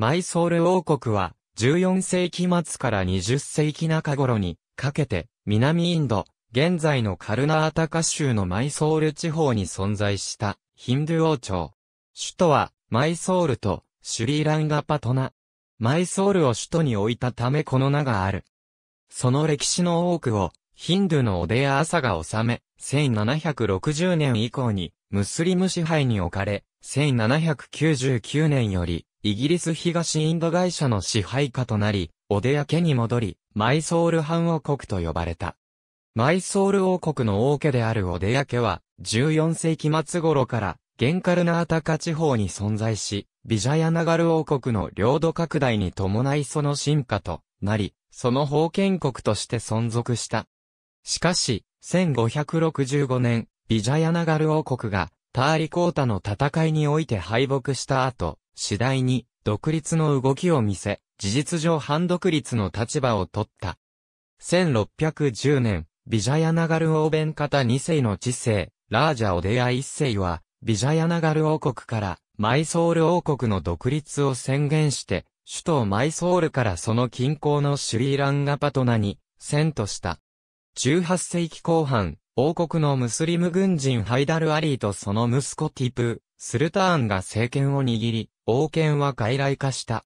マイソール王国は、14世紀末から20世紀中頃にかけて、南インド、現在のカルナータカ州のマイソール地方に存在したヒンドゥ王朝。首都はマイソールとシュリーランガパトナ。マイソールを首都に置いたためこの名がある。その歴史の多くをヒンドゥのオデア朝が治め、1760年以降にムスリム支配に置かれ、1799年よりイギリス東インド会社の支配下となり、オデヤ家に戻り、マイソール藩王国と呼ばれた。マイソール王国の王家であるオデヤ家は、14世紀末頃から、ゲンカルナータカ地方に存在し、ビジャヤナガル王国の領土拡大に伴いその進化となり、その封建国として存続した。しかし、1565年、ビジャヤナガル王国が、ターリコータの戦いにおいて敗北した後、次第に独立の動きを見せ、事実上反独立の立場を取った。1610年、ビジャヤナガル王弁方2世の知世、ラージャオデア1世は、ビジャヤナガル王国からマイソール王国の独立を宣言して、首都マイソールからその近郊のシュリーランガパトナに、遷都した。18世紀後半、王国のムスリム軍人ハイダル・アリーとその息子ティプ、スルターンが政権を握り、王権は外来化した。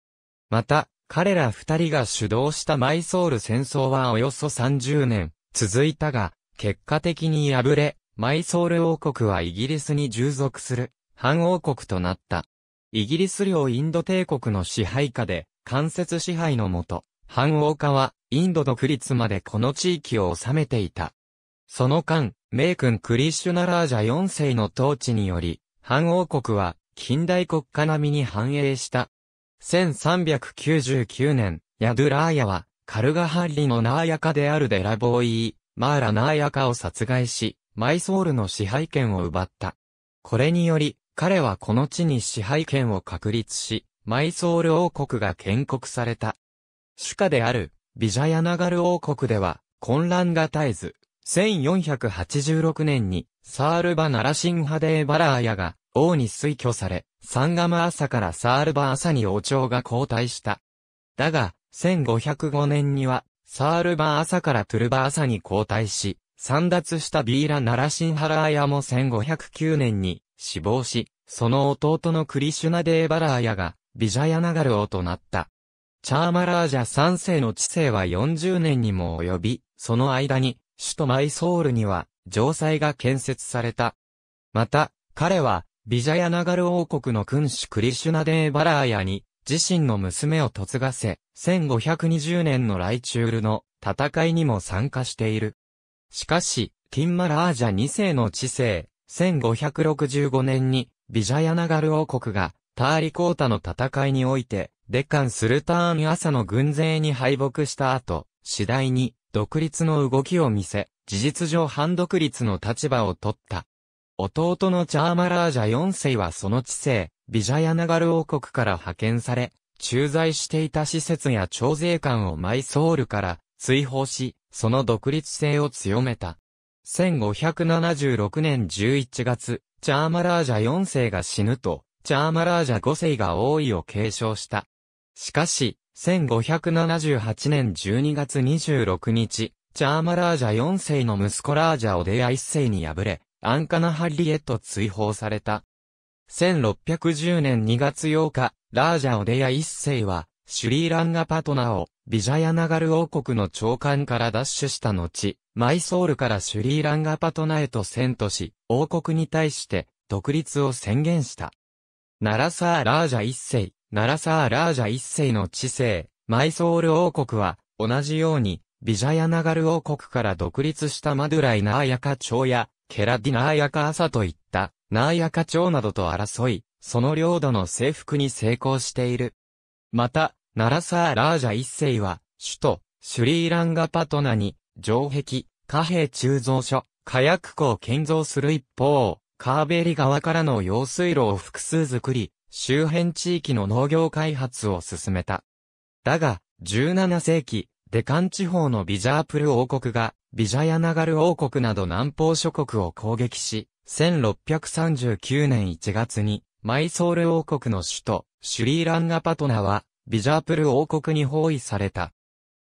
また、彼ら二人が主導したマイソール戦争はおよそ30年、続いたが、結果的に敗れ、マイソール王国はイギリスに従属する、反王国となった。イギリス領インド帝国の支配下で、間接支配のもと、反王化は、インド独立までこの地域を治めていた。その間、名君クリシュナラージャ4世の統治により、藩王国は近代国家並みに繁栄した。1399年、ヤドゥラーヤは、カルガハッリのナーヤカであるデラボーイー、マーラナーヤカを殺害し、マイソールの支配権を奪った。これにより、彼はこの地に支配権を確立し、マイソール王国が建国された。主家である、ビジャヤナガル王国では、混乱が絶えず、1486年に、サールバ・ナラシンハデー・バラーヤが、王に推挙され、サンガム朝からサールバ朝に王朝が交代した。だが、1505年には、サールバ朝からトゥルバ朝に交代し、散脱したビーラ・ナラシンハラーヤも1509年に死亡し、その弟のクリシュナデー・バラーヤが、ビジャヤナガル王となった。チャーマラージャ3世の治世は40年にも及び、その間に、首都マイソールには城塞が建設された。また、彼は、ビジャヤナガル王国の君主クリシュナデーバラーヤに、自身の娘を嫁がせ、1520年のライチュールの戦いにも参加している。しかし、キンマラージャ2世の治世、1565年に、ビジャヤナガル王国が、ターリコータの戦いにおいて、デカン・スルターン・朝の軍勢に敗北した後、次第に、独立の動きを見せ、事実上反独立の立場を取った。弟のチャーマラージャ4世はその知性、ビジャヤナガル王国から派遣され、駐在していた施設や徴税官をマイソールから追放し、その独立性を強めた。1576年11月、チャーマラージャ4世が死ぬと、チャーマラージャ5世が王位を継承した。しかし、1578年12月26日、チャーマラージャ4世の息子ラージャオデア1世に敗れ、アンカナハリへと追放された。1610年2月8日、ラージャオデア1世は、シュリーランガパトナを、ビジャヤナガル王国の長官から奪取した後、マイソールからシュリーランガパトナへと遷都し、王国に対して、独立を宣言した。ナラサーラージャ1世、ナラサーラージャ一世の治世、マイソール王国は、同じように、ビジャヤナガル王国から独立したマドゥライナーヤカ朝や、ケラディナーヤカ朝といった、ナーヤカ朝などと争い、その領土の征服に成功している。また、ナラサーラージャ一世は、首都、シュリーランガパトナに、城壁、貨幣鋳造所、火薬庫を建造する一方、カーベリ川からの用水路を複数作り、周辺地域の農業開発を進めた。だが、17世紀、デカン地方のビジャープル王国が、ビジャヤナガル王国など南方諸国を攻撃し、1639年1月に、マイソール王国の首都、シュリーランガパトナは、ビジャープル王国に包囲された。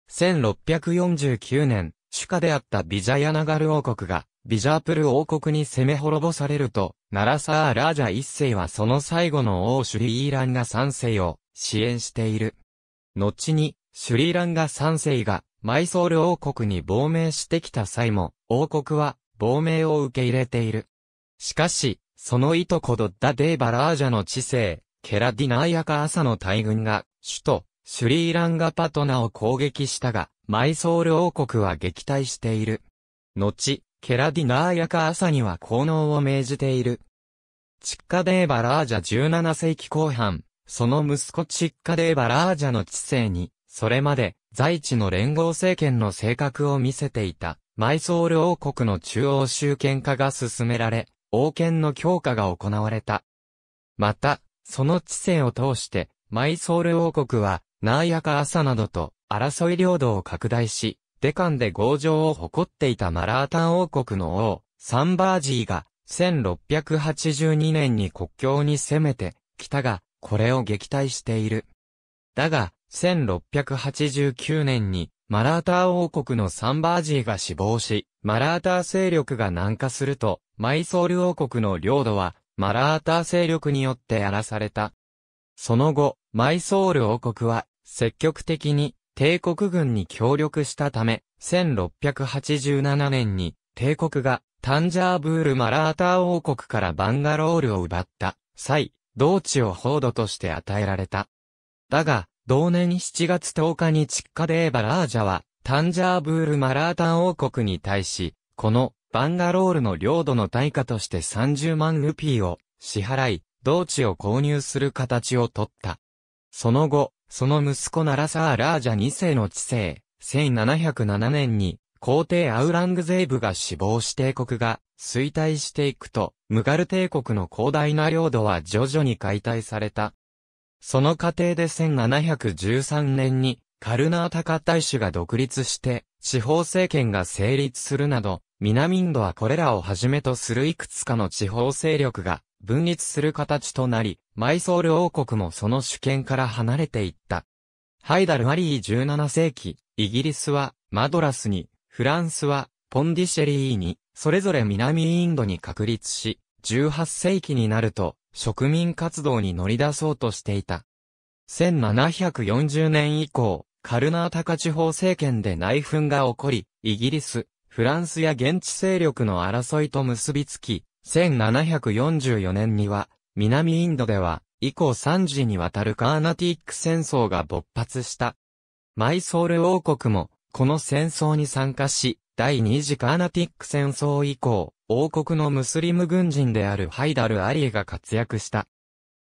1649年、主家であったビジャヤナガル王国が、ビジャープル王国に攻め滅ぼされると、ナラサー・ラージャ一世はその最後の王シュリーランガ三世を支援している。後に、シュリーランガ三世がマイソール王国に亡命してきた際も、王国は亡命を受け入れている。しかし、そのいとこドッダ・デーバラージャの知性、ケラディナーヤカ朝の大軍が、首都、シュリーランガパトナを攻撃したが、マイソール王国は撃退している。後、ケラディナーヤカ朝には効能を命じている。チッカデーバラージャ17世紀後半、その息子チッカデーバラージャの知性に、それまで在地の連合政権の性格を見せていた、マイソール王国の中央集権化が進められ、王権の強化が行われた。また、その知性を通して、マイソール王国は、ナーヤカ朝などと争い領土を拡大し、デカンで豪情を誇っていたマラータン王国の王、サンバージーが、1682年に国境に攻めてきたが、これを撃退している。だが、1689年に、マラーター王国のサンバージーが死亡し、マラーター勢力が南下すると、マイソール王国の領土は、マラーター勢力によって荒らされた。その後、マイソール王国は、積極的に帝国軍に協力したため、1687年に帝国がタンジャーブール・マラーター王国からバンガロールを奪った際、同地を報道として与えられた。だが、同年7月10日にチッカデーバラージャは、タンジャーブール・マラータ王国に対し、このバンガロールの領土の対価として30万ルピーを支払い、同地を購入する形をとった。その後、その息子ナラサーラージャ2世の治世、1707年に、皇帝アウラングゼーブが死亡し帝国が衰退していくと、ムガル帝国の広大な領土は徐々に解体された。その過程で1713年に、カルナータカ大使が独立して、地方政権が成立するなど、南インドはこれらをはじめとするいくつかの地方勢力が分立する形となり、マイソール王国もその主権から離れていった。ハイダル・アリー17世紀、イギリスはマドラスに、フランスはポンディシェリーに、それぞれ南インドに確立し、18世紀になると植民活動に乗り出そうとしていた。1740年以降、カルナータカ地方政権で内紛が起こり、イギリス、フランスや現地勢力の争いと結びつき、1744年には、南インドでは、以降3時にわたるカーナティック戦争が勃発した。マイソール王国も、この戦争に参加し、第二次カーナティック戦争以降、王国のムスリム軍人であるハイダル・アリエが活躍した。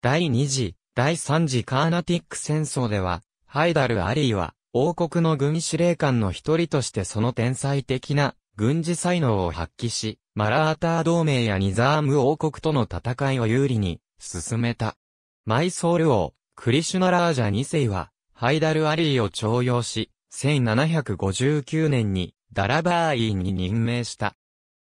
第二次、第三次カーナティック戦争では、ハイダル・アリーは、王国の軍司令官の一人としてその天才的な軍事才能を発揮し、マラーター同盟やニザーム王国との戦いを有利に進めた。マイソール王、クリシュナラージャ2世は、ハイダルアリーを徴用し、1759年にダラバーイに任命した。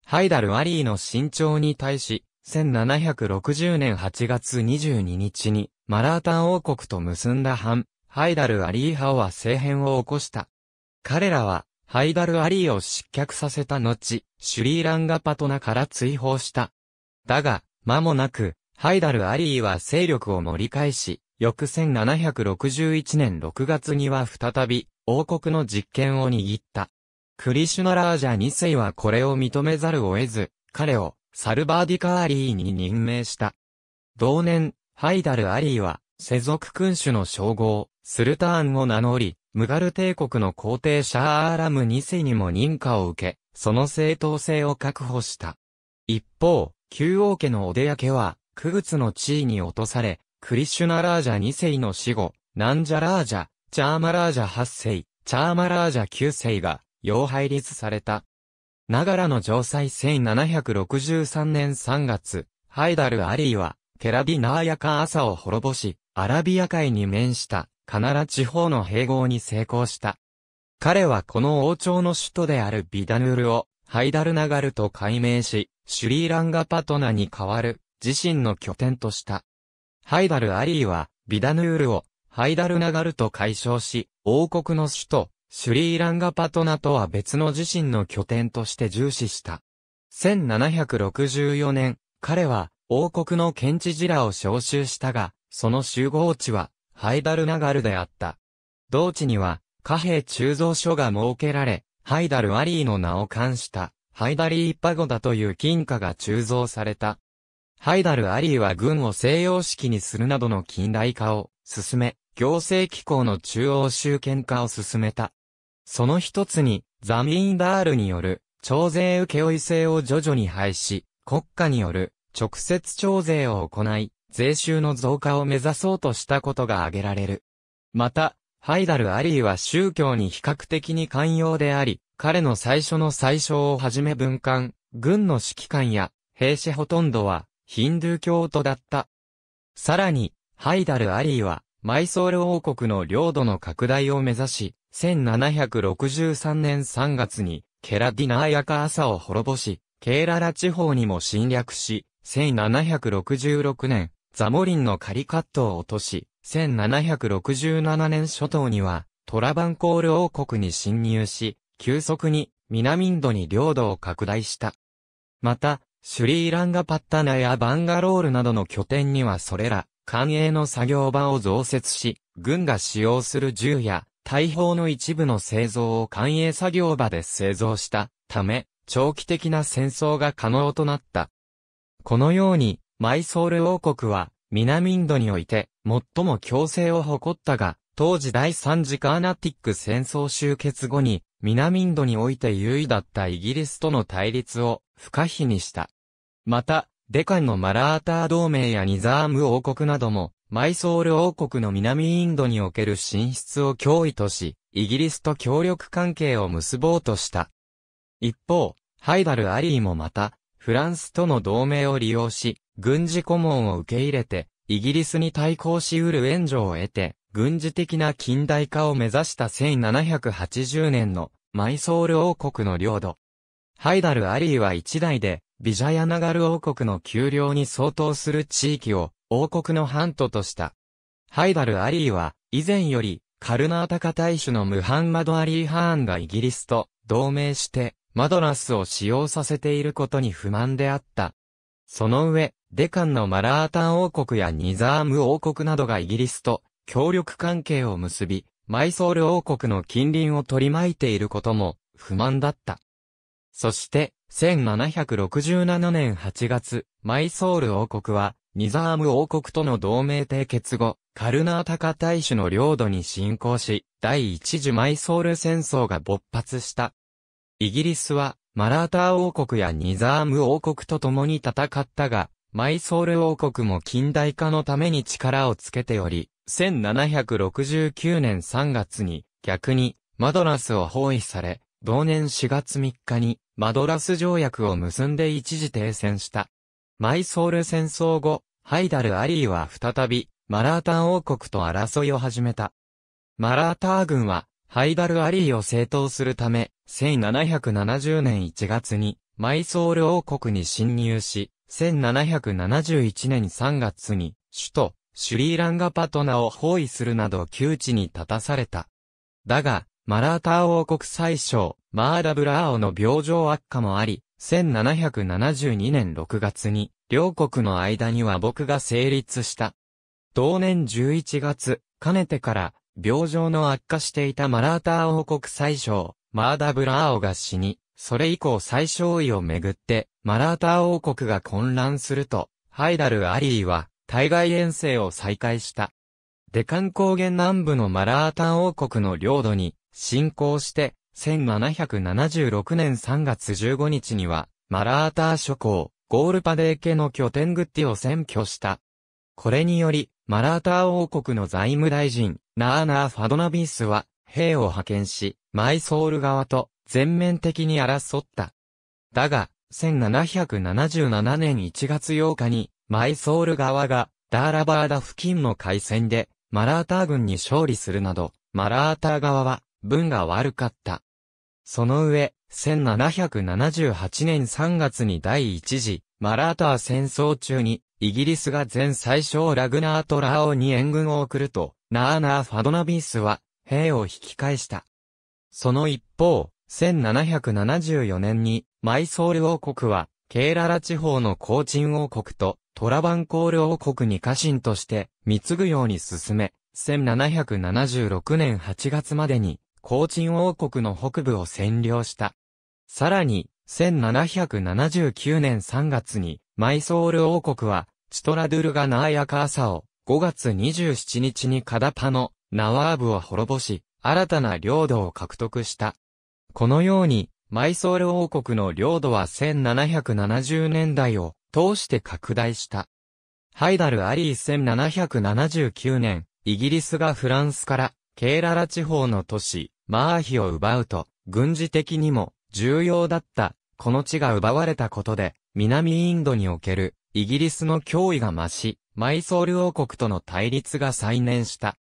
ハイダルアリーの身長に対し、1760年8月22日に、マラータン王国と結んだ藩、ハイダル・アリー派は政変を起こした。彼らは、ハイダル・アリーを失脚させた後、シュリーランガパトナから追放した。だが、間もなく、ハイダル・アリーは勢力を盛り返し、翌1761年6月には再び、王国の実権を握った。クリシュナラージャ2世はこれを認めざるを得ず、彼をサルバーディカーリーに任命した。同年、ハイダル・アリーは、世俗君主の称号、スルターンを名乗り、ムガル帝国の皇帝シャーアラム2世にも認可を受け、その正当性を確保した。一方、旧王家のお出ヤけは、クグツの地位に落とされ、クリシュナラージャ2世の死後、ナンジャラージャ、チャーマラージャ8世、チャーマラージャ9世が、要配立された。ながらの城塞1763年3月、ハイダル・アリーは、テラディナーヤカ朝を滅ぼし、アラビア海に面したカナラ地方の併合に成功した。彼はこの王朝の首都であるビダヌールをハイダルナガルと改名し、シュリーランガパトナに代わる自身の拠点とした。ハイダル・アリーはビダヌールをハイダルナガルと解消し、王国の首都、シュリーランガパトナとは別の自身の拠点として重視した。1764年、彼は王国の県知事らを招集したが、その集合地はハイダルナガルであった。同地には、貨幣鋳造所が設けられ、ハイダルアリーの名を冠した、ハイダリーパゴダという金貨が鋳造された。ハイダルアリーは軍を西洋式にするなどの近代化を進め、行政機構の中央集権化を進めた。その一つに、ザミンダールによる、徴税請負制を徐々に廃止、国家による、直接徴税を行い、税収の増加を目指そうとしたことが挙げられる。また、ハイダル・アリーは宗教に比較的に寛容であり、彼の最初の最初をはじめ文官、軍の指揮官や兵士ほとんどはヒンドゥー教徒だった。さらに、ハイダル・アリーはマイソール王国の領土の拡大を目指し、1763年3月にケラディナーヤカアサを滅ぼし、ケーララ地方にも侵略し、1766年、ザモリンの仮カットを落とし、1767年初頭には、トラバンコール王国に侵入し、急速に南インドに領土を拡大した。また、シュリーランガパッタナやバンガロールなどの拠点にはそれら、官営の作業場を増設し、軍が使用する銃や、大砲の一部の製造を官営作業場で製造したため、長期的な戦争が可能となった。このように、マイソール王国は、南インドにおいて、最も強制を誇ったが、当時第三次カーナティック戦争終結後に、南インドにおいて優位だったイギリスとの対立を不可避にした。また、デカンのマラーター同盟やニザーム王国なども、マイソール王国の南インドにおける進出を脅威とし、イギリスと協力関係を結ぼうとした。一方、ハイダル・アリーもまた、フランスとの同盟を利用し、軍事顧問を受け入れて、イギリスに対抗し得る援助を得て、軍事的な近代化を目指した1780年のマイソール王国の領土。ハイダル・アリーは一代で、ビジャヤナガル王国の丘陵に相当する地域を王国の半島とした。ハイダル・アリーは、以前より、カルナータカ大主のムハンマド・アリー・ハーンがイギリスと同盟して、マドラスを使用させていることに不満であった。その上、デカンのマラータン王国やニザーム王国などがイギリスと協力関係を結び、マイソール王国の近隣を取り巻いていることも不満だった。そして、1767年8月、マイソール王国は、ニザーム王国との同盟締結後、カルナータカ大使の領土に侵攻し、第一次マイソール戦争が勃発した。イギリスは、マラーター王国やニザーム王国と共に戦ったが、マイソール王国も近代化のために力をつけており、1769年3月に逆にマドラスを包囲され、同年4月3日にマドラス条約を結んで一時停戦した。マイソール戦争後、ハイダル・アリーは再びマラータン王国と争いを始めた。マラーター軍はハイダル・アリーを正当するため、1770年1月にマイソール王国に侵入し、1771年3月に、首都、シュリーランガパトナを包囲するなど窮地に立たされた。だが、マラーター王国最小、マーダブラーオの病状悪化もあり、1772年6月に、両国の間には僕が成立した。同年11月、かねてから、病状の悪化していたマラーター王国最小、マーダブラーオが死に、それ以降最小位をめぐって、マラーター王国が混乱すると、ハイダル・アリーは、対外遠征を再開した。デカン高原南部のマラータン王国の領土に侵攻して、1776年3月15日には、マラーター諸侯、ゴールパデー家の拠点グッティを占拠した。これにより、マラーター王国の財務大臣、ナーナー・ファドナビースは、兵を派遣し、マイソール側と全面的に争った。だが、1777年1月8日に、マイソール側が、ダーラバーダ付近の海戦で、マラーター軍に勝利するなど、マラーター側は、分が悪かった。その上、1778年3月に第一次、マラーター戦争中に、イギリスが前最初ラグナート・ラオに援軍を送ると、ナーナー・ファドナビースは、兵を引き返した。その一方、1774年に、マイソール王国は、ケーララ地方のコーチン王国とトラバンコール王国に家臣として貢ぐように進め、1776年8月までにコーチン王国の北部を占領した。さらに、1779年3月にマイソール王国はチトラドゥルガナーヤカーサを5月27日にカダパのナワーブを滅ぼし、新たな領土を獲得した。このように、マイソール王国の領土は1770年代を通して拡大した。ハイダル・アリー1779年、イギリスがフランスからケーララ地方の都市、マーヒを奪うと、軍事的にも重要だった、この地が奪われたことで、南インドにおけるイギリスの脅威が増し、マイソール王国との対立が再燃した。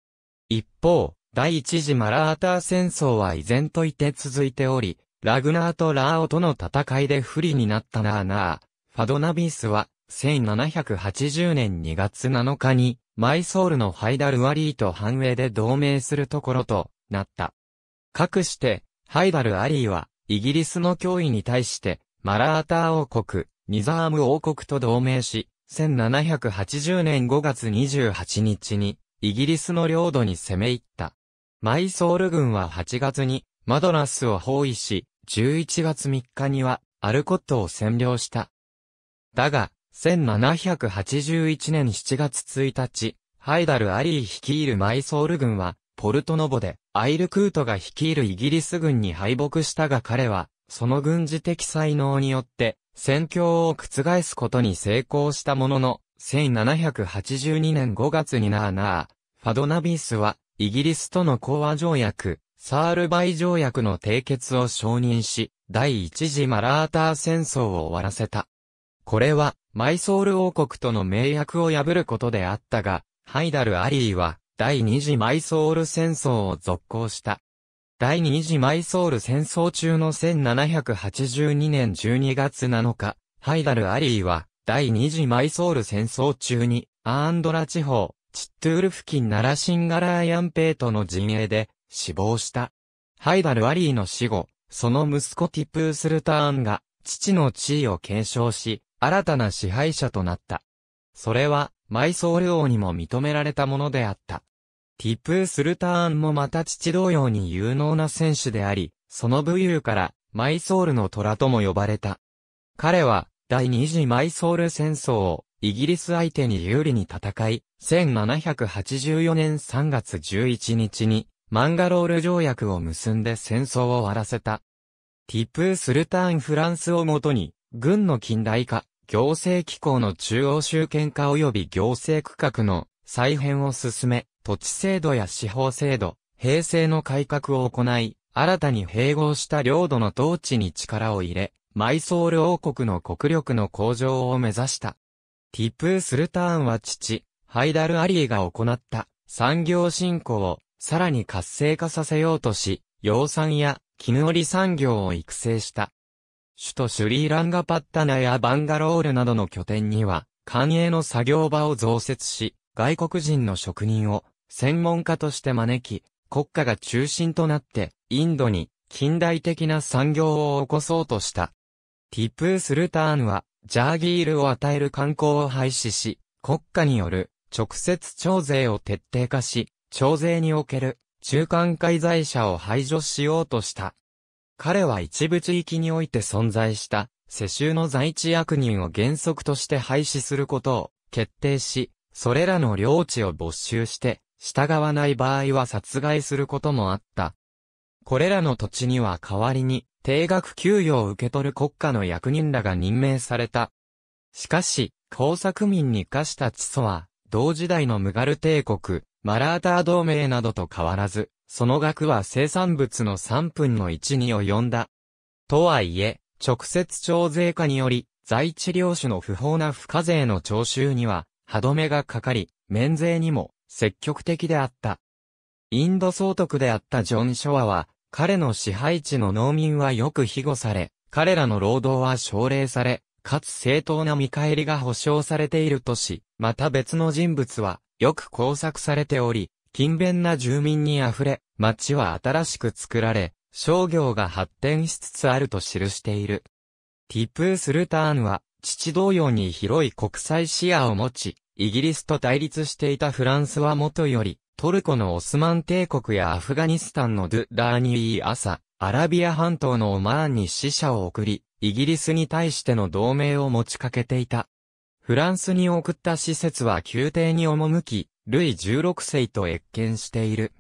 一方、第一次マラーター戦争は依然といて続いており、ラグナーとラーオとの戦いで不利になったナーナー、ファドナビースは、1780年2月7日に、マイソールのハイダルワリーと繁栄で同盟するところとなった。かくして、ハイダルアリーは、イギリスの脅威に対して、マラーター王国、ニザーム王国と同盟し、1780年5月28日に、イギリスの領土に攻め入った。マイソール軍は8月にマドナスを包囲し、11月3日にはアルコットを占領した。だが、1781年7月1日、ハイダル・アリー率いるマイソール軍は、ポルトノボで、アイル・クートが率いるイギリス軍に敗北したが彼は、その軍事的才能によって、戦況を覆すことに成功したものの、1782年5月にナーナー、ファドナビースは、イギリスとの講和条約、サールバイ条約の締結を承認し、第一次マラーター戦争を終わらせた。これは、マイソール王国との盟約を破ることであったが、ハイダル・アリーは、第二次マイソール戦争を続行した。第二次マイソール戦争中の1782年12月7日、ハイダル・アリーは、第二次マイソール戦争中に、アーンドラ地方、チットゥール付近ならシンガラーヤンペートの陣営で死亡した。ハイダル・アリーの死後、その息子ティプースルターンが父の地位を継承し、新たな支配者となった。それは、マイソール王にも認められたものであった。ティプースルターンもまた父同様に有能な選手であり、その武勇から、マイソールの虎とも呼ばれた。彼は、第二次マイソール戦争をイギリス相手に有利に戦い、1784年3月11日に、マンガロール条約を結んで戦争を終わらせた。ティプー・スルターン・フランスをもとに、軍の近代化、行政機構の中央集権化及び行政区画の再編を進め、土地制度や司法制度、平成の改革を行い、新たに併合した領土の統治に力を入れ、マイソール王国の国力の向上を目指した。ティプー・スルターンは父、ハイダル・アリーが行った産業振興をさらに活性化させようとし、養蚕や絹織産業を育成した。首都シュリーランガパッタナやバンガロールなどの拠点には、官営の作業場を増設し、外国人の職人を専門家として招き、国家が中心となって、インドに近代的な産業を起こそうとした。ティプー・スルターンは、ジャーギールを与える観光を廃止し、国家による直接徴税を徹底化し、徴税における中間介在者を排除しようとした。彼は一部地域において存在した世襲の在地役人を原則として廃止することを決定し、それらの領地を没収して、従わない場合は殺害することもあった。これらの土地には代わりに、定額給与を受け取る国家の役人らが任命された。しかし、工作民に課した地租は、同時代のムガル帝国、マラーター同盟などと変わらず、その額は生産物の3分の1に及んだ。とはいえ、直接徴税化により、在地領主の不法な付加税の徴収には、歯止めがかかり、免税にも積極的であった。インド総督であったジョン・ショアは、彼の支配地の農民はよく庇護され、彼らの労働は奨励され、かつ正当な見返りが保障されているとし、また別の人物は、よく工作されており、勤勉な住民に溢れ、町は新しく作られ、商業が発展しつつあると記している。ティプー・スルターンは、父同様に広い国際視野を持ち、イギリスと対立していたフランスはもとより、トルコのオスマン帝国やアフガニスタンのドゥ・ラーニー・アサ、アラビア半島のオマーンに死者を送り、イギリスに対しての同盟を持ちかけていた。フランスに送った施設は宮廷に赴き、ルイ16世と越見している。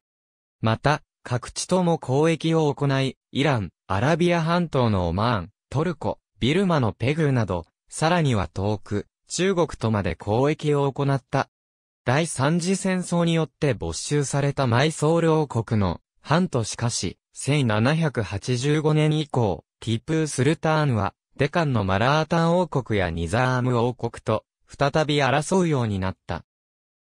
また、各地とも交易を行い、イラン、アラビア半島のオマーン、トルコ、ビルマのペグーなど、さらには遠く、中国とまで交易を行った。第三次戦争によって没収されたマイソール王国の半としかし、1785年以降、ティプー・スルターンは、デカンのマラータン王国やニザーム王国と、再び争うようになった。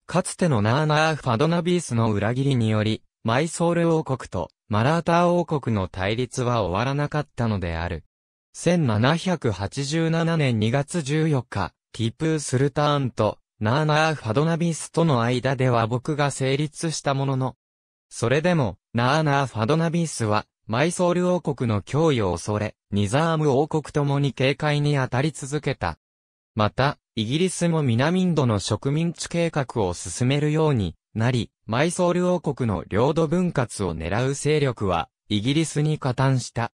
かつてのナーナー・ファドナビースの裏切りにより、マイソール王国とマラータ王国の対立は終わらなかったのである。1787年2月14日、ティプースルターンと、ナーナーファドナビスとの間では僕が成立したものの、それでも、ナーナーファドナビスは、マイソール王国の脅威を恐れ、ニザーム王国ともに警戒に当たり続けた。また、イギリスも南インドの植民地計画を進めるようになり、マイソール王国の領土分割を狙う勢力は、イギリスに加担した。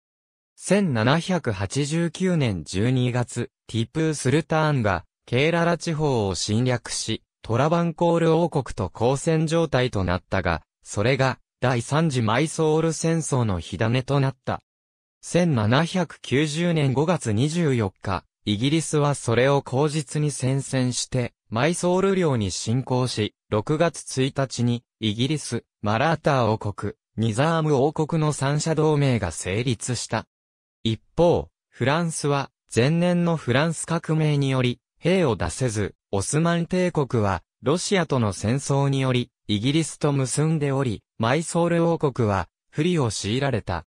1789年12月、ティプー・スルターンが、ケーララ地方を侵略し、トラバンコール王国と交戦状態となったが、それが、第三次マイソール戦争の火種となった。1790年5月24日、イギリスはそれを口実に宣戦して、マイソール領に侵攻し、6月1日に、イギリス、マラーター王国、ニザーム王国の三者同盟が成立した。一方、フランスは、前年のフランス革命により、兵を出せず、オスマン帝国は、ロシアとの戦争により、イギリスと結んでおり、マイソール王国は、不利を強いられた。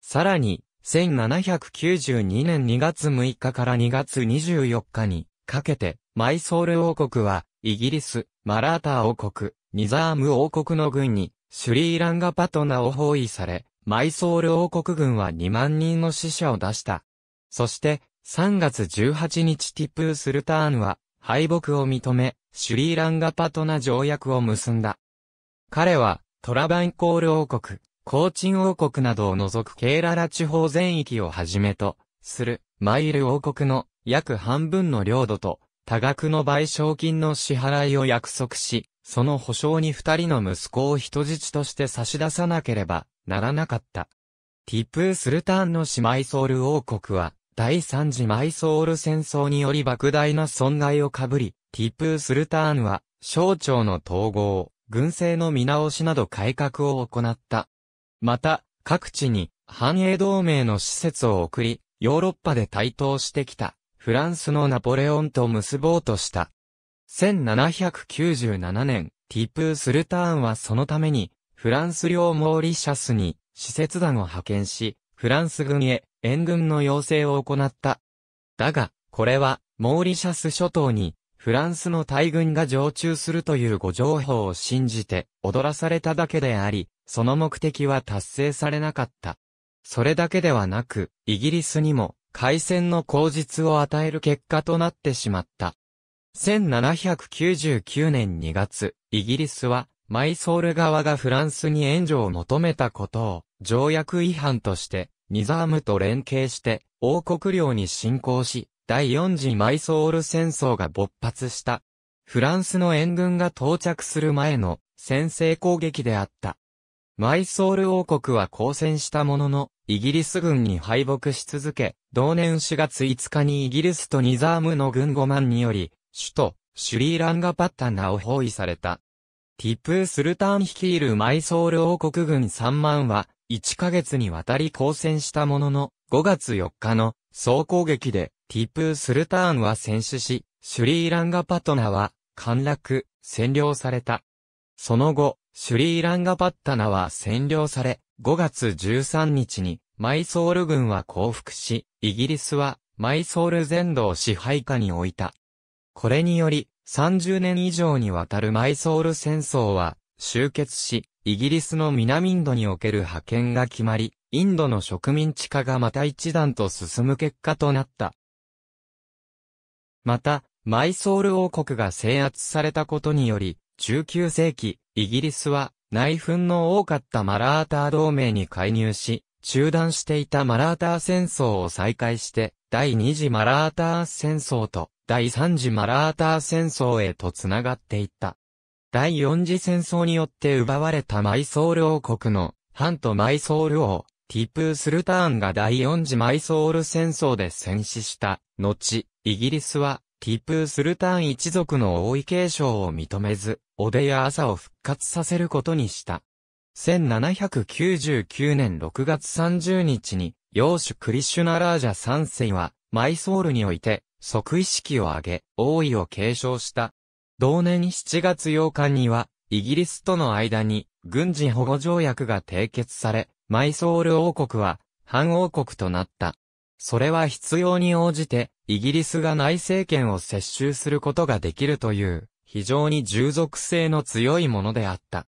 さらに、1792年2月6日から2月24日に、かけて、マイソール王国は、イギリス、マラーター王国、ニザーム王国の軍に、シュリーランガパトナを包囲され、マイソール王国軍は2万人の死者を出した。そして、3月18日ティプースルターンは、敗北を認め、シュリーランガパトナ条約を結んだ。彼は、トラバンコール王国、コーチン王国などを除くケーララ地方全域をはじめと、する、マイル王国の約半分の領土と、多額の賠償金の支払いを約束し、その保証に二人の息子を人質として差し出さなければならなかった。ティプー・スルターンの姉妹ソウル王国は、第三次マイソール戦争により莫大な損害をかぶり、ティプー・スルターンは、省庁の統合、軍政の見直しなど改革を行った。また、各地に繁栄同盟の施設を送り、ヨーロッパで台頭してきた、フランスのナポレオンと結ぼうとした。1797年、ティプー・スルターンはそのために、フランス領モーリシャスに使節団を派遣し、フランス軍へ援軍の要請を行った。だが、これはモーリシャス諸島にフランスの大軍が常駐するというご情報を信じて踊らされただけであり、その目的は達成されなかった。それだけではなく、イギリスにも開戦の口実を与える結果となってしまった。1799年2月、イギリスはマイソール側がフランスに援助を求めたことを、条約違反として、ニザームと連携して、王国領に侵攻し、第四次マイソール戦争が勃発した。フランスの援軍が到着する前の先制攻撃であった。マイソール王国は交戦したものの、イギリス軍に敗北し続け、同年4月5日にイギリスとニザームの軍5万により、首都、シュリーランガパッタナを包囲された。ティプー・スルタン率いるマイソール王国軍3万は、1ヶ月にわたり抗戦したものの、5月4日の総攻撃で、ティプー・スルターンは戦死し、シュリーランガパトナは、陥落、占領された。その後、シュリーランガパッタナは占領され、5月13日に、マイソール軍は降伏し、イギリスは、マイソール全土を支配下に置いた。これにより、30年以上にわたるマイソール戦争は終結し、イギリスの南インドにおける派遣が決まり、インドの植民地化がまた一段と進む結果となった。また、マイソール王国が制圧されたことにより、19世紀、イギリスは内紛の多かったマラーター同盟に介入し、中断していたマラーター戦争を再開して、第二次マラーター戦争と第三次マラーター戦争へと繋がっていった。第四次戦争によって奪われたマイソール王国の、ハンとマイソール王、ティプースルターンが第四次マイソール戦争で戦死した。後、イギリスは、ティプースルターン一族の王位継承を認めず、オデや朝を復活させることにした。1799年6月30日に、洋主クリシュナ・ラージャ3世は、マイソールにおいて、即意識を挙げ、王位を継承した。同年7月8日には、イギリスとの間に、軍事保護条約が締結され、マイソール王国は、反王国となった。それは必要に応じて、イギリスが内政権を接収することができるという、非常に従属性の強いものであった。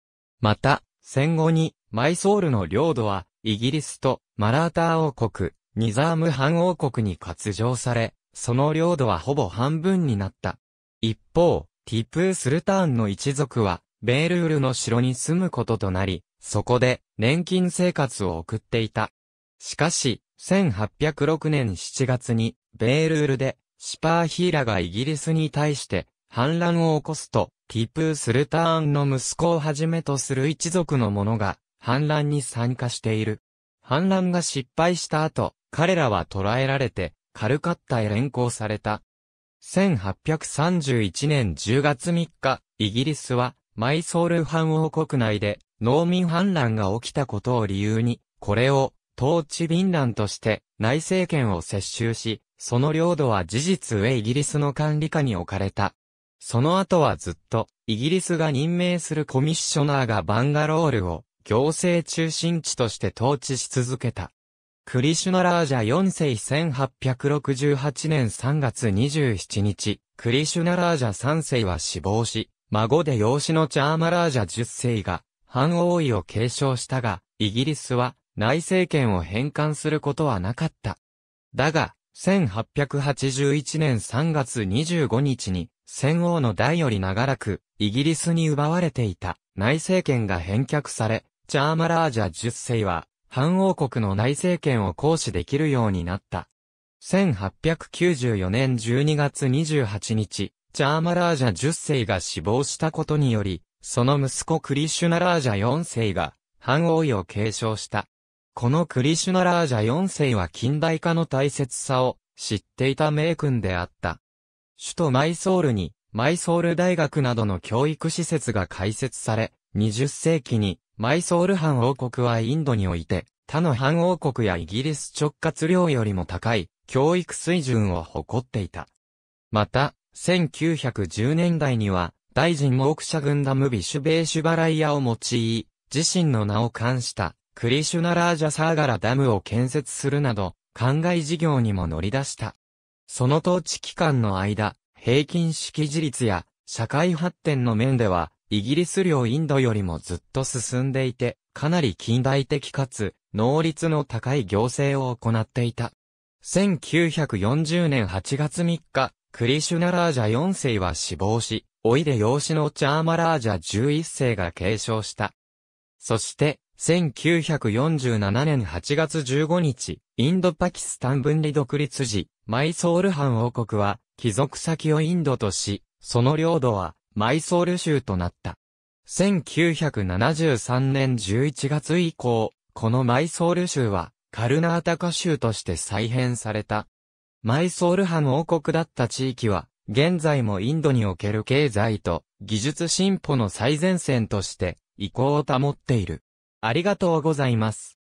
また、戦後に、マイソールの領土は、イギリスとマラーター王国、ニザーム反王国に割譲され、その領土はほぼ半分になった。一方、ティプー・スルターンの一族は、ベールールの城に住むこととなり、そこで、年金生活を送っていた。しかし、1806年7月に、ベールールで、シパーヒーラがイギリスに対して、反乱を起こすと、ティプー・スルターンの息子をはじめとする一族の者が、反乱に参加している。反乱が失敗した後、彼らは捕らえられて、カルカッタへ連行された。1831年10月3日、イギリスは、マイソール藩王国内で、農民反乱が起きたことを理由に、これを、統治民乱として、内政権を接収し、その領土は事実上イギリスの管理下に置かれた。その後はずっと、イギリスが任命するコミッショナーがバンガロールを、行政中心地として統治し続けた。クリシュナラージャ4世1868年3月27日、クリシュナラージャ3世は死亡し、孫で養子のチャーマラージャ10世が、反王位を継承したが、イギリスは内政権を返還することはなかった。だが、1881年3月25日に、先王の代より長らく、イギリスに奪われていた内政権が返却され、チャーマラージャ10世は、藩王国の内政権を行使できるようになった。1894年12月28日、チャーマラージャ10世が死亡したことにより、その息子クリシュナラージャ4世が、藩王位を継承した。このクリシュナラージャ4世は近代化の大切さを知っていた名君であった。首都マイソールに、マイソール大学などの教育施設が開設され、20世紀にマイソール藩王国はインドにおいて、他の藩王国やイギリス直轄領よりも高い教育水準を誇っていた。また、1910年代には、大臣モークシャ軍ダムビシュベーシュバライヤを用い、自身の名を冠した、クリシュナラージャサーガラダムを建設するなど、灌漑事業にも乗り出した。その統治期間の間、平均識字率や社会発展の面では、イギリス領インドよりもずっと進んでいて、かなり近代的かつ、能率の高い行政を行っていた。1940年8月3日、クリシュナラージャ4世は死亡し、老いで養子のチャーマラージャ11世が継承した。そして、1947年8月15日、インドパキスタン分離独立時、マイソール藩王国は、帰属先をインドとし、その領土は、マイソール州となった。1973年11月以降、このマイソール州は、カルナータカ州として再編された。マイソール派の王国だった地域は、現在もインドにおける経済と技術進歩の最前線として、意向を保っている。ありがとうございます。